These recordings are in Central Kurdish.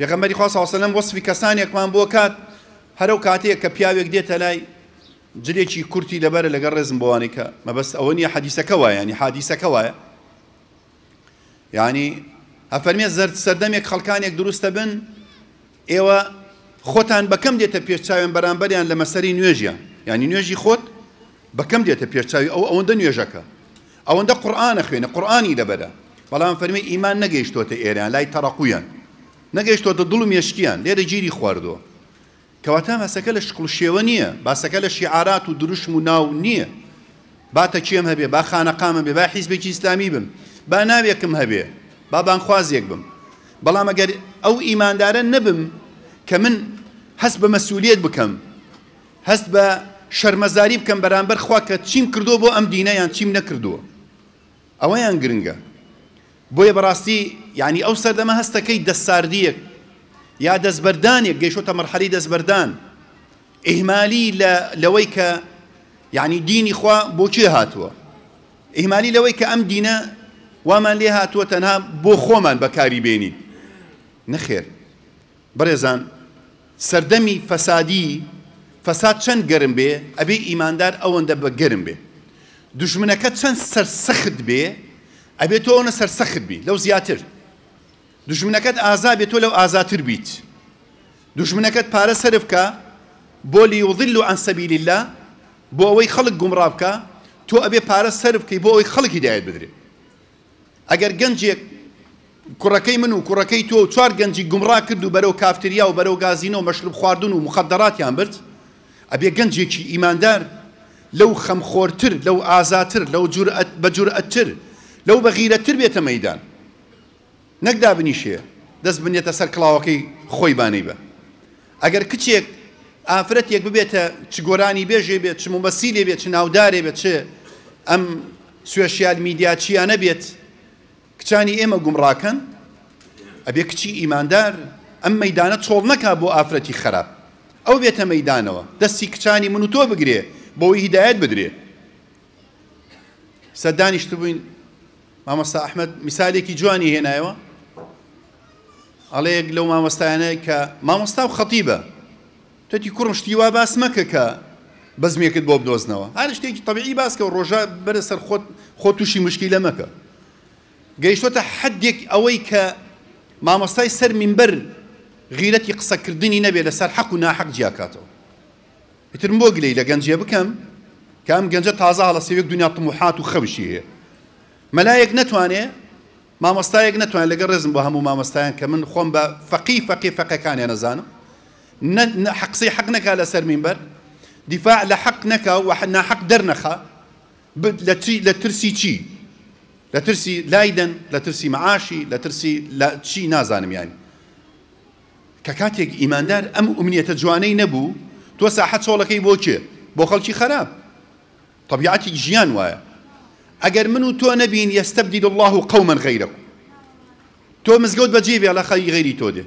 پێغەمبەری خواسەوسلم وەصفی کەسانێکمان بۆ کات هەرو کاتێک کە پیاوێک دێتە لای جلێکی کورتی لەبەرە لەگەر ڕێزم بۆوانێکە مەبەست ئەوە نیە حەدیسەکە وایە ینی حادیسەکە وایە ینی ئەفەرمیێ زرد سەردەمێک خەڵکانێک دروستە بن ئێوە خۆتان بەکەم دێتە پێچاوێن بەرامبەریان لە مەسەری نوێژە ینی نوێژی خۆت بەکەم دێتە پێچاوی ئەو ئەوەندە نوێژەکە ئەوەندە قورآانە خوێنە قورآانی لەبەرە بەڵام فەرمی ئیمان نەگەیشتۆتە ئێران لای تەڕقویان نەگەیشتۆتە دڵ و مێشکیان لێرە گیری خواردەوە کەواتە مەسەکە لە شقل شێوە نییە باسەکە لە شیعارات و دروشم و ناو نییە باتە چێم هەبێ با خانەقامە بێ با حیزبێکی ئیسلامی بم با ناوێکم هەبێ بابان خوازێک بم بەڵام ئەگەر ئەو ئیماندارە نەبم کە من هەست بە مەسوولێت بکەم هەست بە شەرمەزاری بکەم بەرامبەر خوا کە چیم کردو بۆ ئەم دینەیان چیم نەکردووە ئەوەیان گرنگە بۆیە بەڕاستی یعنی ئەو سەردەمە هەستەکەی دەستساردیەک یا دەستبەردانێک گەیشتە مەرحەلی دەستبەردان ئیهمالی لەوەی کە یعنی دینی خوا بۆچی هاتووە ئیهمالی لەوەی کە ئەم دینە وامان لێ هاتووە تەنها بۆ خۆمان بەکاری بێنین نەخێر بەڕێزان سەردەمی فەسادی فەساد چەند گەرم بێ ئەبێ ئیماندار ئەوەندە بە گەرم بێ دژمنەکە چەند سەرسەخت بێ ئەبێت تۆ ئەوە سەرسەخت بی لەو زیاتر دژمنەکەت ئازا بێت تۆ لەو ئازاتر بیت دژمنەکەت پارە سەر بکە بۆ لیوضل و ئەسەبیلی لا بۆ ئەوەی خەڵک گومڕا بکە تۆ ئەبێ پارە سەر بکەی بۆ ئەوی خەڵکی دایت بدرێت ئەگەر گەنجێک کوڕەکەی من و کوڕەکەی تۆ چوار گەنجی گومڕا کرد و بەرەو کافتریا و بەرەو گازینەوە مەشرب خواردن و مخەدەڕاتیان برد ئەبێ گەنجێکی ئیماندار لەو خەمخۆرتر لەو ئازاتر لەو بە جورئەتتر لەو بەغیرەتر بێتە مەدان نەکدا بنیشێ دەست بنێتە سەر کڵاوەکەی خۆی بانەی بە ئەگەر کچێک ئافرەت یەک ببێتە چ گۆرانی بێژێ بێت چ مبەسیلێ بێت چ ناودارێ بێت چ ئەم سوێشیال میدیاچیانە بێت کچانی ئێمە گومڕاکەن ئەبێ کچی ئیماندار ئەم مەدانە چۆڵ نەکا بۆ ئافرەتی خراپ ئەو بێتە مەدانەوە دەستی کچانی من و تۆ بگرێ بۆی هیدایەت بدرێ سەدانیشت بووین مامۆستا ئەحمد میسالێکی جوانی هێنایەوە ئەڵەیەک لەو مامۆستایانەیە کە مامۆستا و خەتیبە تەتی کوڕم شتی وا باس مەکە کە بەزمێکت بۆ بدۆزنەوە هەر شتێکی طبیعی باسکە و ڕۆژە بەرە سەر خۆت خۆ تووشی مشکی لە مەکە گەیشتۆتە حدێک ئەوەی کە مامۆستای سەر منبەر غیرەتی قسەکردنی نەبێت لەسەر حەق و ناحەق جیاکاتەوە ئیترم بۆ گلەی لە گەنجێ بکەم کە ئەم گەنجە تازە لە سەوێک دنیا تموحات و خەوشی هەیە مەلایەک نەتوانێ مامۆستایەک نەتوان لەگە ڕێزم بۆ هەموو مامۆستایان کە من خۆم بە فەقی فەقی فەقەکانیان نەزانم حقسی حەق نەکا لەسەر مینبەر دیفاع لە حەق نەکە و ناحەق دەرنەخە لە ترسی چی لە ترسی لایدن لە ترسی معاشی لە ترسی چی نازانم یانی کە کاتێک ئیماندار ئەم ئومنیەتە جوانەی نەبوو تۆ ساحەت چۆڵەکەی بۆ چێ بۆ خەڵکی خەراب طبیعەتی ژیان وایە اگر منو تو تۆ يستبدل الله قوما قەومەن تو تۆ مزگەوت على بێ غيري خەی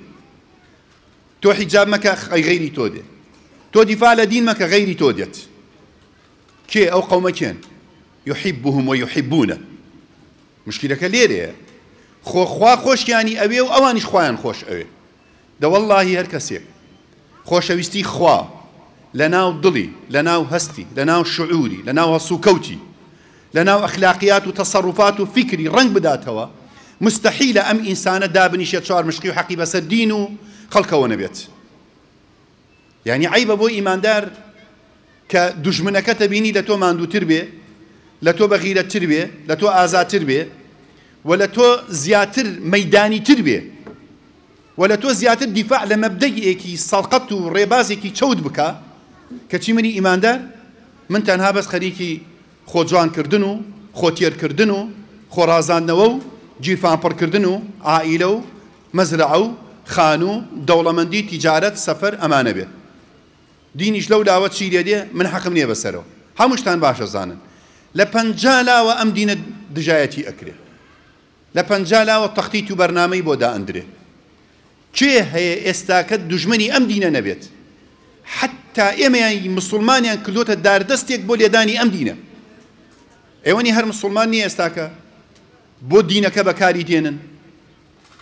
تو حجاب مكا تۆ حیجاب مەکە تو غەیری تۆ دێ تۆ دیفاع لە دین مەکە يحبهم ويحبونه مشكلة کێ خو قەومەکێن یحبهم و أبي مشکلەکە لێرەیە خوش خوا خۆشیانی والله و ئەوانیش خۆیان خۆش ئەوێ دەوەڵڵاهی هەر کەسێک خۆشەویستی خوا لناو ناو لناو لە لناو هەستی لناو شعوری لەناو اخلاقيات وتصرفات وفكري و بداتوا مستحيل ام انسان دابني ئینسانە دابنیشە چوار مشکی و حەقی بەسەر يعني عيب خەڵکەوە نەبێت یعنی عیبە بۆ ئیماندار کە دژمنەکە تەبینی لە تۆ مادووتر بێ لە تۆ بەغیرەتتر ميداني لە تۆ ئازاتر بێ و لە تۆ زیاتر مەدانی تر بێ و لە تۆ زیاتر من تنها بس خليكي خۆجوانکردن و خۆتێرکردن و خۆرازانەوە و جیفانپڕکردن و ئائیلە و مەزرع و خان و دەوڵەمەندی تیجارەت سەفەر ئەمانە بێت دینیش لەو لاوە چی لێدێ من حەقم نییە بەسەرەوە هەمووشتان باشە زانن لە پنج لاوە ئەم دینە دژایەتی ئەکرێ لە پنج لاوە تەختی و بەرنامەی بۆدا ئەندرێ کێ هەیە ئێستاکە دژمنی ئەم دینە نەبێت حتا ئێمەیان مسلمانیان کلۆتە داردەستێک بۆ لێدانی ئەم دینە ئێوەنی هەر مسلمان نییە ئێستاکە بۆ دینەکە بەکاری دێنن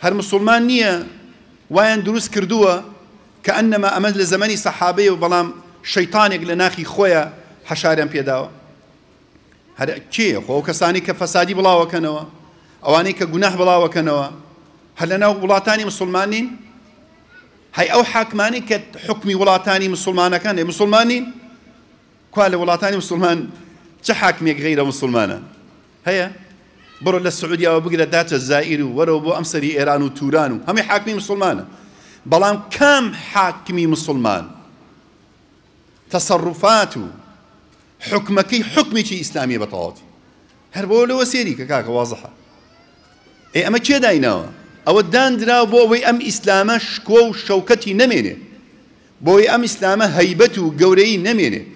هەر مسلمان نییە وایان دروست کردووە کە ئەنەما ئەمە لە زمانی سەحابەیە و بەڵام شەیتانێک لە ناخی خۆیە هەشاریان پێداوە هەر کێ خۆ کەسانی کە فەسادی بڵاوەکەنەوە ئەوانەی کە گوناح بڵاوەکەنەوە هەر لە ناو وڵاتانی مسلمانین هەی ئەو حاکمانی کە حکمی وڵاتانی مسلمانەکان مسلمانین کوا لە وڵاتانی مسلمان چه حاکمێک غير مسلمانە هيا بڕۆ لە سعودیاوە بگرە داتە زائیر و وەرە بۆ إيران ئێران و توران و هەمی حاکمی مسلمانە مسلمان تەسەڕفات حكمك حكمي حکمێکی إسلامي بەتەواتی هەر بۆ لەوە واضحة إي کاکە وازحە ئێ ئەمە کێ دایناوە ئەوە دانرا ام اسلامه شكو شوكتي نميني و شەوکەتی نەمێنێ بۆی ئەم ئیسلامە